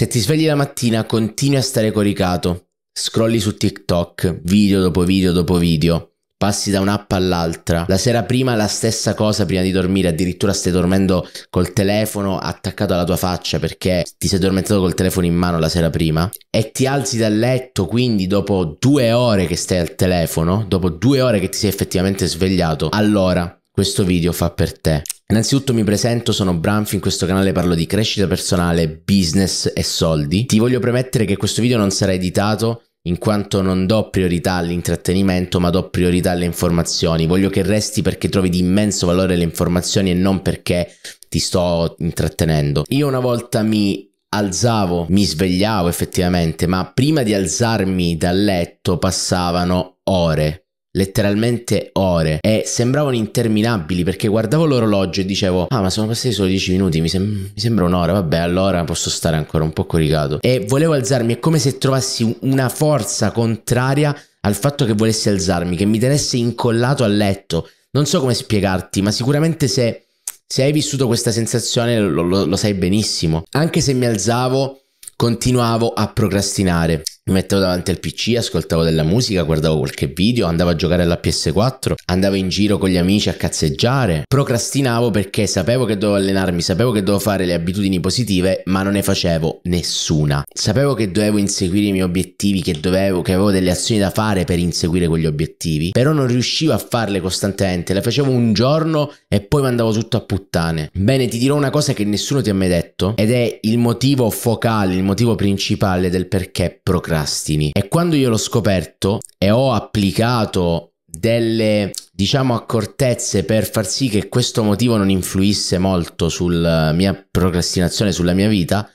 Se ti svegli la mattina continui a stare coricato, scrolli su TikTok, video dopo video dopo video, passi da un'app all'altra, la sera prima la stessa cosa prima di dormire, addirittura stai dormendo col telefono attaccato alla tua faccia perché ti sei addormentato col telefono in mano la sera prima e ti alzi dal letto quindi dopo due ore che stai al telefono, dopo due ore che ti sei effettivamente svegliato, allora questo video fa per te. Innanzitutto mi presento, sono Branfi, in questo canale parlo di crescita personale, business e soldi. Ti voglio premettere che questo video non sarà editato in quanto non do priorità all'intrattenimento ma do priorità alle informazioni. Voglio che resti perché trovi di immenso valore le informazioni e non perché ti sto intrattenendo. Io una volta mi alzavo, mi svegliavo effettivamente, ma prima di alzarmi dal letto passavano ore letteralmente ore e sembravano interminabili perché guardavo l'orologio e dicevo ah ma sono passati solo 10 minuti mi, sem- mi, sembra un'ora vabbè allora posso stare ancora un po' coricato e volevo alzarmi è come se trovassi una forza contraria al fatto che volessi alzarmi che mi tenesse incollato al letto non so come spiegarti ma sicuramente se, se hai vissuto questa sensazione lo, lo, lo sai benissimo anche se mi alzavo continuavo a procrastinare mettevo davanti al PC, ascoltavo della musica, guardavo qualche video, andavo a giocare alla PS4, andavo in giro con gli amici a cazzeggiare, procrastinavo perché sapevo che dovevo allenarmi, sapevo che dovevo fare le abitudini positive, ma non ne facevo nessuna. Sapevo che dovevo inseguire i miei obiettivi, che dovevo, che avevo delle azioni da fare per inseguire quegli obiettivi, però non riuscivo a farle costantemente, le facevo un giorno e poi mandavo tutto a puttane. Bene, ti dirò una cosa che nessuno ti ha mai detto ed è il motivo focale, il motivo principale del perché procrastinavo procrastini. E quando io l'ho scoperto e ho applicato delle diciamo accortezze per far sì che questo motivo non influisse molto sulla eh, mia procrastinazione, sulla mia vita,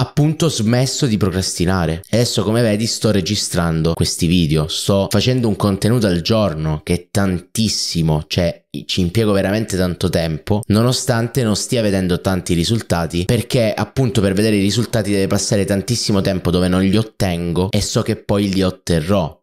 appunto smesso di procrastinare. adesso come vedi sto registrando questi video, sto facendo un contenuto al giorno che è tantissimo, cioè ci impiego veramente tanto tempo, nonostante non stia vedendo tanti risultati, perché appunto per vedere i risultati deve passare tantissimo tempo dove non li ottengo e so che poi li otterrò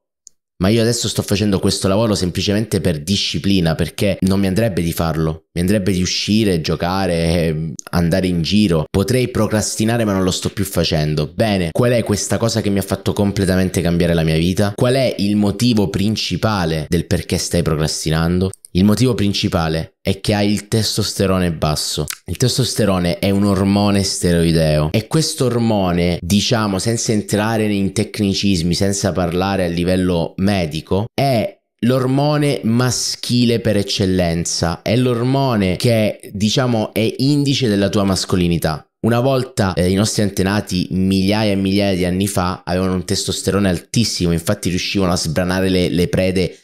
ma io adesso sto facendo questo lavoro semplicemente per disciplina, perché non mi andrebbe di farlo, mi andrebbe di uscire, giocare, ehm, andare in giro, potrei procrastinare ma non lo sto più facendo. Bene, qual è questa cosa che mi ha fatto completamente cambiare la mia vita? Qual è il motivo principale del perché stai procrastinando? Il motivo principale è che hai il testosterone basso. Il testosterone è un ormone steroideo e questo ormone, diciamo senza entrare in tecnicismi, senza parlare a livello medico, è l'ormone maschile per eccellenza, è l'ormone che diciamo è indice della tua mascolinità. Una volta eh, i nostri antenati migliaia e migliaia di anni fa avevano un testosterone altissimo, infatti riuscivano a sbranare le, le prede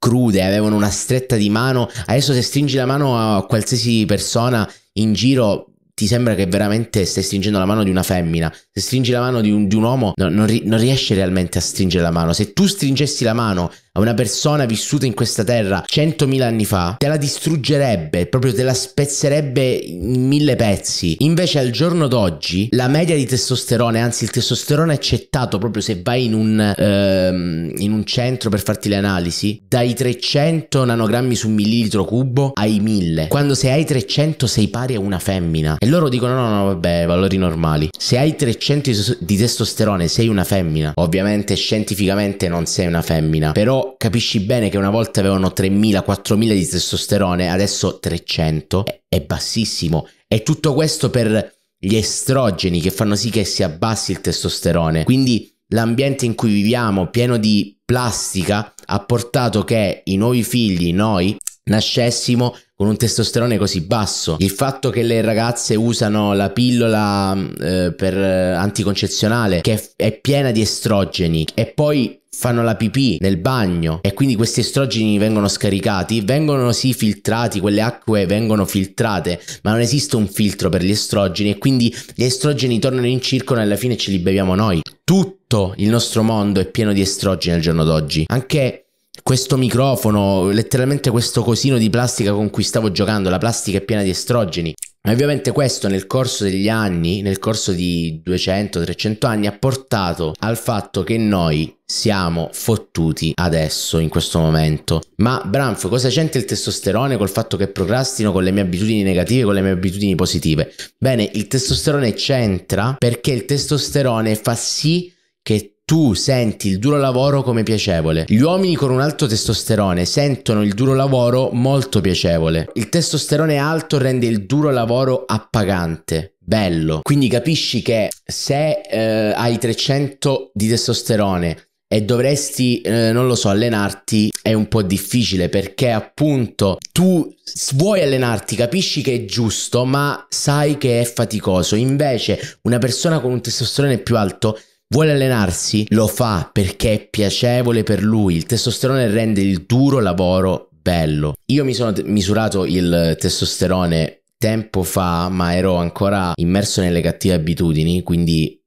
crude, avevano una stretta di mano. Adesso se stringi la mano a qualsiasi persona in giro ti sembra che veramente stai stringendo la mano di una femmina. Se stringi la mano di un, di un uomo, no, non, ri, non, riesci realmente a stringere la mano. Se tu stringessi la mano a una persona vissuta in questa terra 100.000 anni fa, te la distruggerebbe, proprio te la spezzerebbe in mille pezzi. Invece al giorno d'oggi la media di testosterone, anzi il testosterone accettato proprio se vai in un, ehm, in un centro per farti le analisi, dai 300 nanogrammi su millilitro cubo ai 1000. Quando se hai 300 sei pari a una femmina. E loro dicono no no vabbè, valori normali. Se hai 300 deficiente di testosterone sei una femmina. Ovviamente scientificamente non sei una femmina, però capisci bene che una volta avevano 3.000-4.000 di testosterone, adesso 300 è, è bassissimo. E tutto questo per gli estrogeni che fanno sì che si abbassi il testosterone. Quindi l'ambiente in cui viviamo, pieno di plastica, ha portato che i nuovi figli, noi, nascessimo con un testosterone così basso. Il fatto che le ragazze usano la pillola mm, eh, per eh, anticoncezionale che è piena di estrogeni e poi fanno la pipì nel bagno e quindi questi estrogeni vengono scaricati, vengono sì filtrati, quelle acque vengono filtrate, ma non esiste un filtro per gli estrogeni e quindi gli estrogeni tornano in circolo e alla fine ce li beviamo noi. Tutto il nostro mondo è pieno di estrogeni al giorno d'oggi. Anche questo microfono, letteralmente questo cosino di plastica con cui stavo giocando, la plastica è piena di estrogeni. E ovviamente questo nel corso degli anni, nel corso di 200-300 anni, ha portato al fatto che noi siamo fottuti adesso, in questo momento. Ma Branf, cosa c'entra il testosterone col fatto che procrastino con le mie abitudini negative, con le mie abitudini positive? Bene, il testosterone c'entra perché il testosterone fa sì che tu senti il duro lavoro come piacevole. Gli uomini con un alto testosterone sentono il duro lavoro molto piacevole. Il testosterone alto rende il duro lavoro appagante. Bello. Quindi capisci che se eh, hai 300 di testosterone e dovresti, eh, non lo so, allenarti è un po' difficile perché appunto tu vuoi allenarti, capisci che è giusto, ma sai che è faticoso. Invece una persona con un testosterone più alto Vuole allenarsi? Lo fa perché è piacevole per lui. Il testosterone rende il duro lavoro bello. Io mi sono misurato il testosterone tempo fa, ma ero ancora immerso nelle cattive abitudini, quindi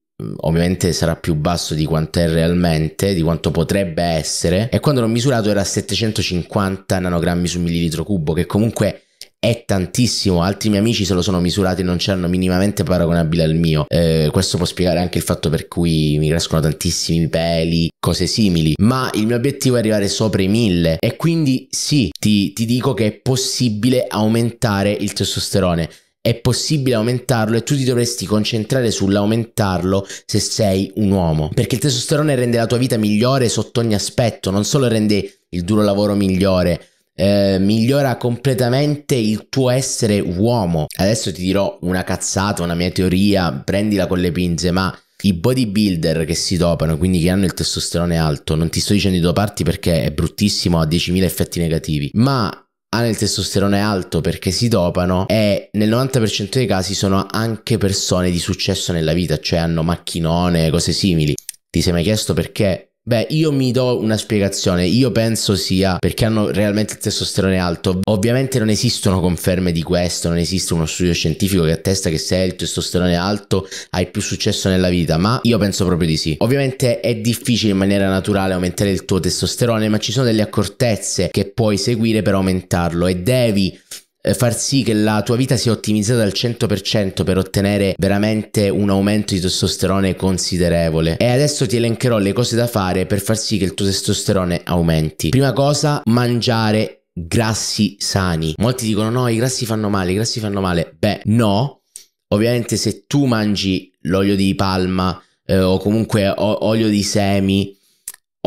ovviamente sarà più basso di quanto è realmente, di quanto potrebbe essere. E quando l'ho misurato era 750 nanogrammi su millilitro cubo, che comunque è tantissimo. Altri miei amici se lo sono misurati non c'erano minimamente paragonabile al mio. Eh, questo può spiegare anche il fatto per cui mi crescono tantissimi peli, cose simili. Ma il mio obiettivo è arrivare sopra i mille e quindi sì, ti, ti dico che è possibile aumentare il testosterone è possibile aumentarlo e tu ti dovresti concentrare sull'aumentarlo se sei un uomo. Perché il testosterone rende la tua vita migliore sotto ogni aspetto, non solo rende il duro lavoro migliore, eh, migliora completamente il tuo essere uomo. Adesso ti dirò una cazzata, una mia teoria, prendila con le pinze, ma i bodybuilder che si dopano, quindi che hanno il testosterone alto, non ti sto dicendo di doparti perché è bruttissimo, ha 10.000 effetti negativi, ma hanno il testosterone alto perché si dopano e nel 90% dei casi sono anche persone di successo nella vita, cioè hanno macchinone, cose simili. Ti sei mai chiesto perché Beh, io mi do una spiegazione. Io penso sia perché hanno realmente il testosterone alto. Ovviamente non esistono conferme di questo, non esiste uno studio scientifico che attesta che se hai il testosterone alto hai più successo nella vita, ma io penso proprio di sì. Ovviamente è difficile in maniera naturale aumentare il tuo testosterone, ma ci sono delle accortezze che puoi seguire per aumentarlo e devi eh, far sì che la tua vita sia ottimizzata al 100% per ottenere veramente un aumento di testosterone considerevole. E adesso ti elencherò le cose da fare per far sì che il tuo testosterone aumenti. Prima cosa, mangiare grassi sani. Molti dicono no, i grassi fanno male, i grassi fanno male. Beh, no. Ovviamente se tu mangi l'olio di palma eh, o comunque o- olio di semi,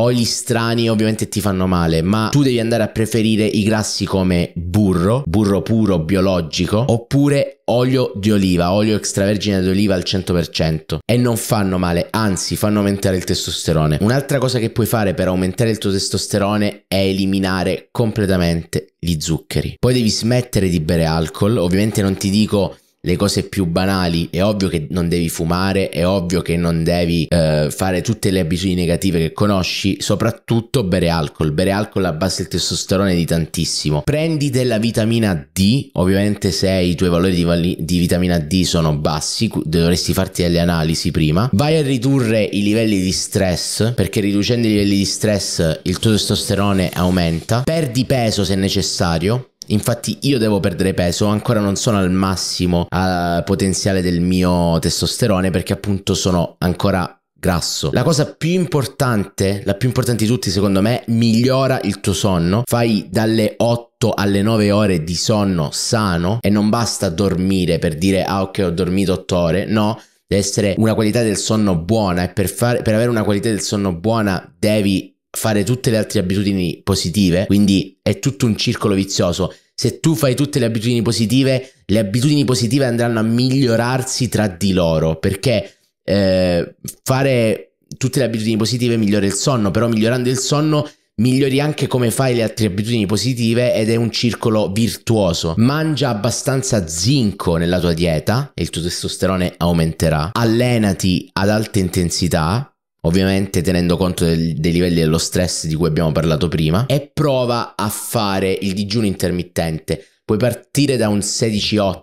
oli strani ovviamente ti fanno male, ma tu devi andare a preferire i grassi come burro, burro puro biologico, oppure olio di oliva, olio extravergine d'oliva al 100% e non fanno male, anzi fanno aumentare il testosterone. Un'altra cosa che puoi fare per aumentare il tuo testosterone è eliminare completamente gli zuccheri. Poi devi smettere di bere alcol, ovviamente non ti dico le cose più banali, è ovvio che non devi fumare, è ovvio che non devi eh, fare tutte le abitudini negative che conosci, soprattutto bere alcol. Bere alcol abbassa il testosterone di tantissimo. Prendi della vitamina D, ovviamente se i tuoi valori di, vali- di vitamina D sono bassi, dovresti farti delle analisi prima. Vai a ridurre i livelli di stress, perché riducendo i livelli di stress il tuo testosterone aumenta. Perdi peso se necessario, Infatti io devo perdere peso, ancora non sono al massimo uh, potenziale del mio testosterone perché appunto sono ancora grasso. La cosa più importante, la più importante di tutti secondo me, migliora il tuo sonno. Fai dalle 8 alle 9 ore di sonno sano e non basta dormire per dire ah ok ho dormito 8 ore, no, deve essere una qualità del sonno buona e per, fare, per avere una qualità del sonno buona devi fare tutte le altre abitudini positive, quindi è tutto un circolo vizioso. Se tu fai tutte le abitudini positive, le abitudini positive andranno a migliorarsi tra di loro, perché eh, fare tutte le abitudini positive migliora il sonno, però migliorando il sonno migliori anche come fai le altre abitudini positive ed è un circolo virtuoso. Mangia abbastanza zinco nella tua dieta e il tuo testosterone aumenterà. Allenati ad alta intensità ovviamente tenendo conto del, dei livelli dello stress di cui abbiamo parlato prima, e prova a fare il digiuno intermittente. Puoi partire da un 16-8,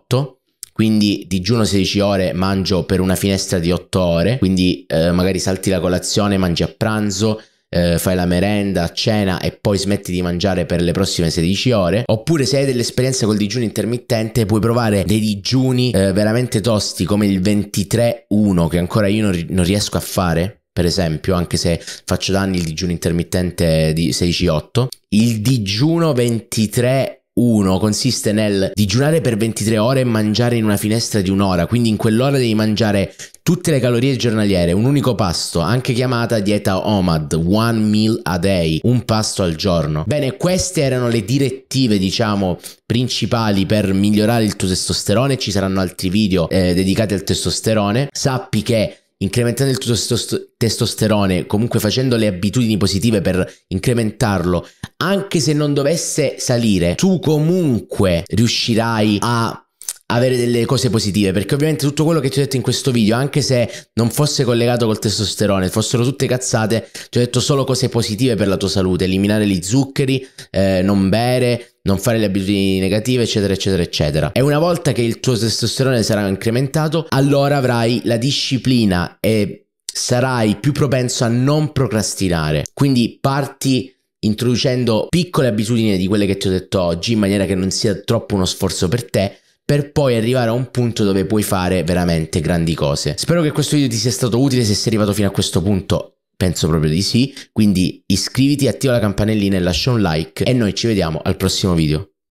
quindi digiuno 16 ore, mangio per una finestra di 8 ore, quindi eh, magari salti la colazione, mangi a pranzo, eh, fai la merenda, cena e poi smetti di mangiare per le prossime 16 ore. Oppure se hai dell'esperienza col digiuno intermittente puoi provare dei digiuni eh, veramente tosti come il 23-1 che ancora io non, non riesco a fare per esempio, anche se faccio danni il digiuno intermittente di 16-8, il digiuno 23 1 consiste nel digiunare per 23 ore e mangiare in una finestra di un'ora, quindi in quell'ora devi mangiare tutte le calorie giornaliere, un unico pasto, anche chiamata dieta OMAD, one meal a day, un pasto al giorno. Bene, queste erano le direttive, diciamo, principali per migliorare il tuo testosterone, ci saranno altri video eh, dedicati al testosterone. Sappi che incrementando il tuo testosterone, comunque facendo le abitudini positive per incrementarlo, anche se non dovesse salire, tu comunque riuscirai a avere delle cose positive, perché ovviamente tutto quello che ti ho detto in questo video, anche se non fosse collegato col testosterone, fossero tutte cazzate, ti ho detto solo cose positive per la tua salute, eliminare gli zuccheri, eh, non bere, non fare le abitudini negative, eccetera, eccetera, eccetera. E una volta che il tuo testosterone sarà incrementato, allora avrai la disciplina e sarai più propenso a non procrastinare. Quindi parti introducendo piccole abitudini di quelle che ti ho detto oggi in maniera che non sia troppo uno sforzo per te per poi arrivare a un punto dove puoi fare veramente grandi cose. Spero che questo video ti sia stato utile, se sei arrivato fino a questo punto penso proprio di sì, quindi iscriviti, attiva la campanellina e lascia un like e noi ci vediamo al prossimo video.